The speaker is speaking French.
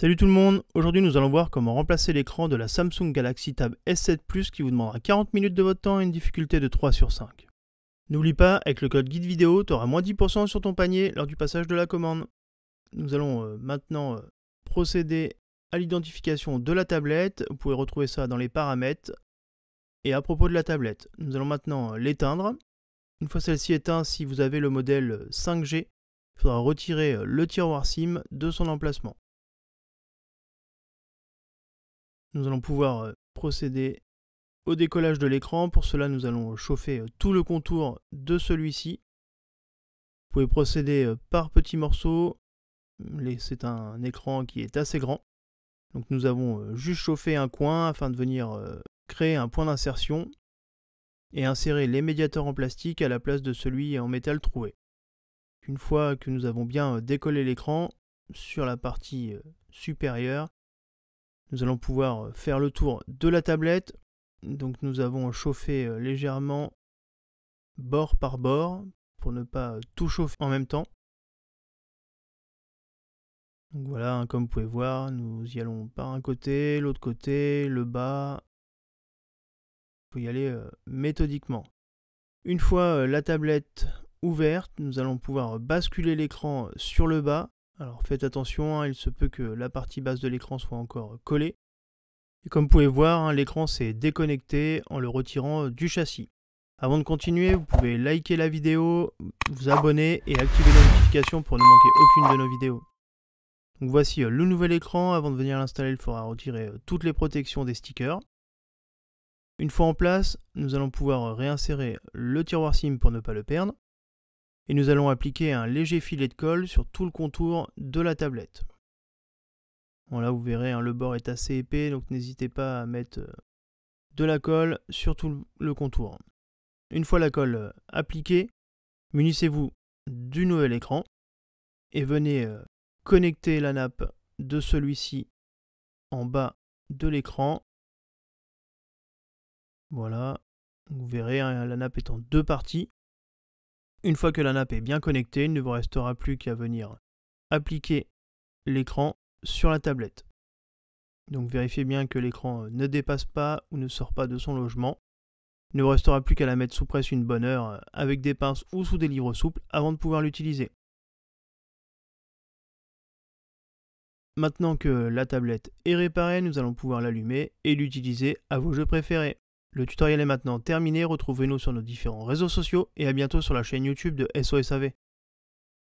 Salut tout le monde, aujourd'hui nous allons voir comment remplacer l'écran de la Samsung Galaxy Tab S7 Plus qui vous demandera 40 minutes de votre temps et une difficulté de 3 sur 5. N'oublie pas, avec le code guide vidéo, tu auras moins 10% sur ton panier lors du passage de la commande. Nous allons euh, maintenant euh, procéder à l'identification de la tablette, vous pouvez retrouver ça dans les paramètres. Et à propos de la tablette, nous allons maintenant euh, l'éteindre. Une fois celle-ci éteinte, si vous avez le modèle 5G, il faudra retirer le tiroir SIM de son emplacement. Nous allons pouvoir euh, procéder au décollage de l'écran. Pour cela, nous allons euh, chauffer euh, tout le contour de celui-ci. Vous pouvez procéder par petits morceaux. C'est un écran qui est assez grand. Donc nous avons juste chauffé un coin afin de venir créer un point d'insertion et insérer les médiateurs en plastique à la place de celui en métal troué. Une fois que nous avons bien décollé l'écran, sur la partie supérieure, nous allons pouvoir euh, faire le tour de la tablette. Donc nous avons chauffé euh, légèrement bord par bord pour ne pas euh, tout chauffer en même temps. voilà, hein, comme vous pouvez voir, nous y allons par un côté, l'autre côté, le bas. Il faut y aller méthodiquement. Une fois la tablette ouverte, nous allons pouvoir basculer l'écran sur le bas alors faites attention, hein, il se peut que la partie basse de l'écran soit encore collée. Et comme vous pouvez voir, hein, l'écran s'est déconnecté en le retirant du châssis. Avant de continuer, vous pouvez liker la vidéo, vous abonner et activer les notifications pour ne manquer aucune de nos vidéos. voici euh, le nouvel écran. Avant de venir l'installer, il faudra retirer euh, toutes les protections des stickers. Une fois en place, nous allons pouvoir réinsérer le tiroir SIM pour ne pas le perdre et nous allons appliquer un léger filet de colle sur tout le contour de la tablette. Bon, là vous verrez, hein, le bord est assez épais, donc n'hésitez pas à mettre euh, de la colle sur tout le contour. Une fois la colle euh, appliquée, munissez-vous du nouvel écran et venez euh, connecter la nappe de celui-ci en bas de l'écran. Voilà, vous verrez, hein, la nappe est en deux parties. Une fois que la nappe est bien connectée, il ne vous restera plus qu'à venir appliquer l'écran sur la tablette. Donc vérifiez bien que l'écran euh, ne dépasse pas ou ne sort pas de son logement. Il ne vous restera plus qu'à la mettre sous presse une bonne heure euh, avec des pinces ou sous des livres souples avant de pouvoir l'utiliser. Maintenant que la tablette est réparée, nous allons pouvoir l'allumer et l'utiliser à vos jeux préférés. Le tutoriel est maintenant terminé, retrouvez-nous sur nos différents réseaux sociaux et à bientôt sur la chaîne YouTube de SOSAV.